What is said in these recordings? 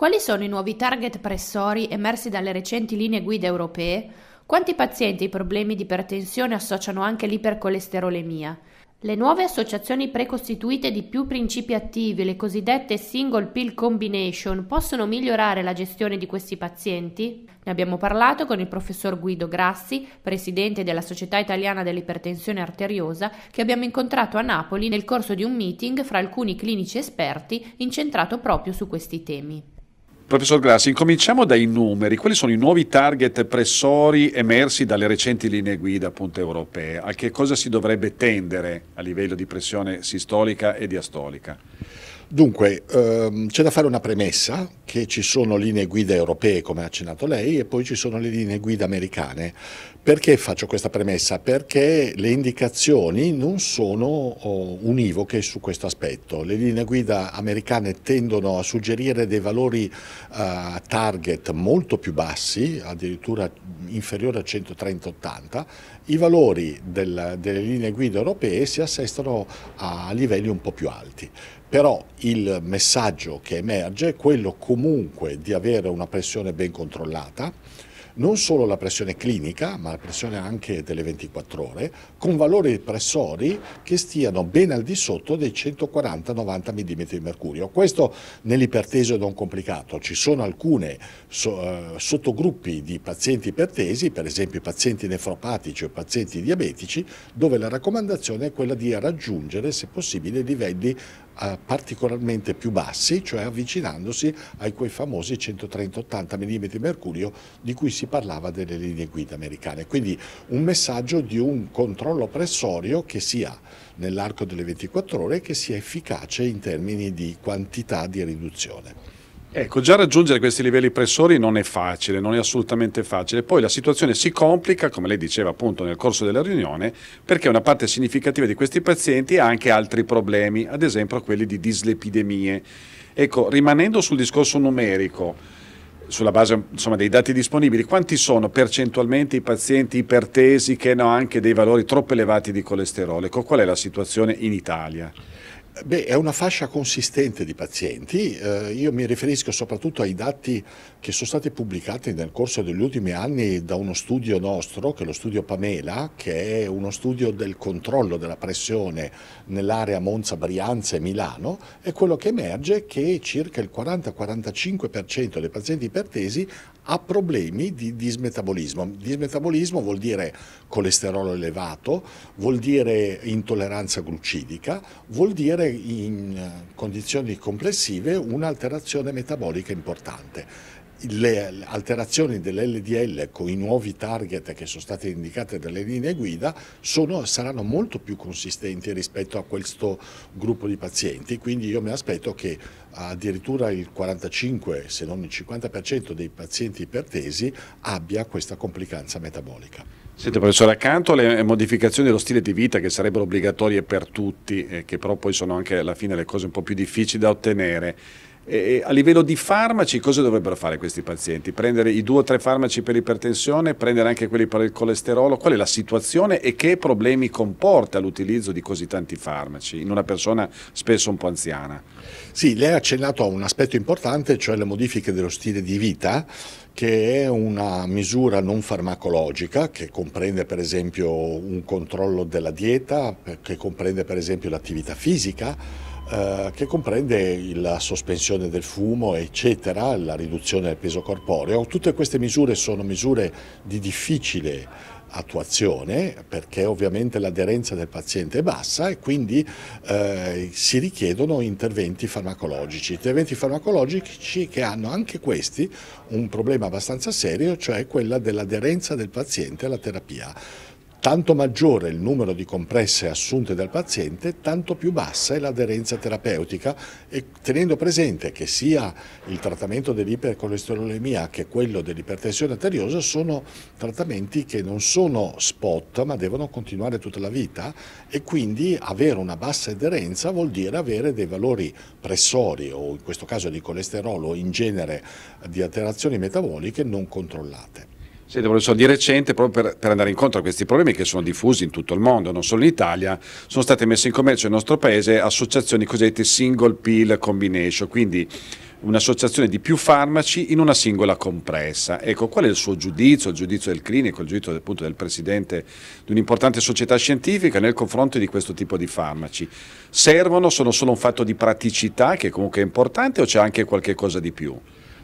Quali sono i nuovi target pressori emersi dalle recenti linee guida europee? Quanti pazienti i problemi di ipertensione associano anche l'ipercolesterolemia? Le nuove associazioni precostituite di più principi attivi, le cosiddette single pill combination, possono migliorare la gestione di questi pazienti? Ne abbiamo parlato con il professor Guido Grassi, presidente della Società Italiana dell'Ipertensione Arteriosa, che abbiamo incontrato a Napoli nel corso di un meeting fra alcuni clinici esperti incentrato proprio su questi temi. Professor Grassi, incominciamo dai numeri. Quali sono i nuovi target pressori emersi dalle recenti linee guida appunto, europee? A che cosa si dovrebbe tendere a livello di pressione sistolica e diastolica? Dunque, ehm, c'è da fare una premessa che ci sono linee guida europee, come ha accennato lei, e poi ci sono le linee guida americane. Perché faccio questa premessa? Perché le indicazioni non sono oh, univoche su questo aspetto. Le linee guida americane tendono a suggerire dei valori eh, target molto più bassi, addirittura inferiori a 130-80. I valori del, delle linee guida europee si assestano a livelli un po' più alti però il messaggio che emerge è quello comunque di avere una pressione ben controllata, non solo la pressione clinica, ma la pressione anche delle 24 ore, con valori pressori che stiano ben al di sotto dei 140-90 mm di mercurio. Questo nell'iperteso non complicato. Ci sono alcuni so, eh, sottogruppi di pazienti ipertesi, per esempio i pazienti nefropatici o i pazienti diabetici, dove la raccomandazione è quella di raggiungere, se possibile, livelli eh, particolarmente più bassi, cioè avvicinandosi ai quei famosi 130-80 mm mercurio di cui si parlava delle linee guida americane. Quindi un messaggio di un controllo pressorio che sia nell'arco delle 24 ore e che sia efficace in termini di quantità di riduzione. Ecco, già raggiungere questi livelli pressori non è facile, non è assolutamente facile. Poi la situazione si complica, come lei diceva appunto nel corso della riunione, perché una parte significativa di questi pazienti ha anche altri problemi, ad esempio quelli di dislepidemie. Ecco, rimanendo sul discorso numerico, sulla base insomma, dei dati disponibili, quanti sono percentualmente i pazienti ipertesi che hanno anche dei valori troppo elevati di colesterolo? Ecco, qual è la situazione in Italia? Beh, è una fascia consistente di pazienti, eh, io mi riferisco soprattutto ai dati che sono stati pubblicati nel corso degli ultimi anni da uno studio nostro, che è lo studio Pamela, che è uno studio del controllo della pressione nell'area Monza, Brianza e Milano, e quello che emerge è che circa il 40-45% dei pazienti ipertesi ha problemi di dismetabolismo. Dismetabolismo vuol dire colesterolo elevato, vuol dire intolleranza glucidica, vuol dire in condizioni complessive un'alterazione metabolica importante le alterazioni dell'LDL con i nuovi target che sono state indicate dalle linee guida sono, saranno molto più consistenti rispetto a questo gruppo di pazienti, quindi io mi aspetto che addirittura il 45 se non il 50% dei pazienti ipertesi abbia questa complicanza metabolica. Senta professore, accanto alle eh, modificazioni dello stile di vita che sarebbero obbligatorie per tutti, eh, che però poi sono anche alla fine le cose un po' più difficili da ottenere, e a livello di farmaci cosa dovrebbero fare questi pazienti? Prendere i due o tre farmaci per l'ipertensione, prendere anche quelli per il colesterolo? Qual è la situazione e che problemi comporta l'utilizzo di così tanti farmaci in una persona spesso un po' anziana? Sì, lei ha accennato a un aspetto importante, cioè le modifiche dello stile di vita che è una misura non farmacologica che comprende per esempio un controllo della dieta, che comprende per esempio l'attività fisica, eh, che comprende la sospensione del fumo, eccetera, la riduzione del peso corporeo. Tutte queste misure sono misure di difficile attuazione perché ovviamente l'aderenza del paziente è bassa e quindi eh, si richiedono interventi farmacologici, interventi farmacologici che hanno anche questi un problema abbastanza serio, cioè quella dell'aderenza del paziente alla terapia. Tanto maggiore il numero di compresse assunte dal paziente, tanto più bassa è l'aderenza terapeutica e tenendo presente che sia il trattamento dell'ipercolesterolemia che quello dell'ipertensione arteriosa sono trattamenti che non sono spot ma devono continuare tutta la vita e quindi avere una bassa aderenza vuol dire avere dei valori pressori o in questo caso di colesterolo o in genere di alterazioni metaboliche non controllate. Siete professore, di recente, proprio per, per, andare incontro a questi problemi che sono diffusi in tutto il mondo, non solo in Italia, sono state messe in commercio nel nostro paese associazioni cosiddette single pill combination, quindi un'associazione di più farmaci in una singola compressa. Ecco, qual è il suo giudizio, il giudizio del clinico, il giudizio appunto del presidente di un'importante società scientifica nel confronto di questo tipo di farmaci? Servono, sono solo un fatto di praticità che comunque è importante o c'è anche qualche cosa di più?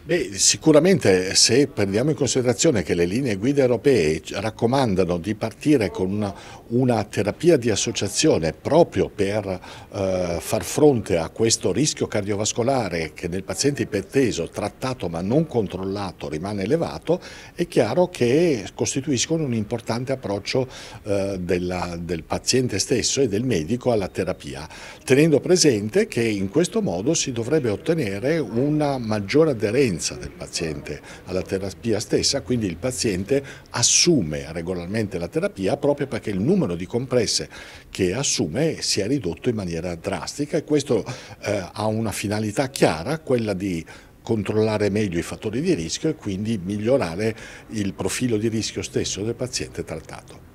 Beh, sicuramente se prendiamo in considerazione che le linee guida europee raccomandano di partire con una, una terapia di associazione proprio per eh, far fronte a questo rischio cardiovascolare che nel paziente iperteso trattato ma non controllato rimane elevato, è chiaro che costituiscono un importante approccio eh, della, del paziente stesso e del medico alla terapia, tenendo presente che in questo modo si dovrebbe ottenere una maggiore aderenza aderenza del paziente alla terapia stessa, quindi il paziente assume regolarmente la terapia proprio perché il numero di compresse che assume si è ridotto in maniera drastica e questo eh, ha una finalità chiara, quella di controllare meglio i fattori di rischio e quindi migliorare il profilo di rischio stesso del paziente trattato.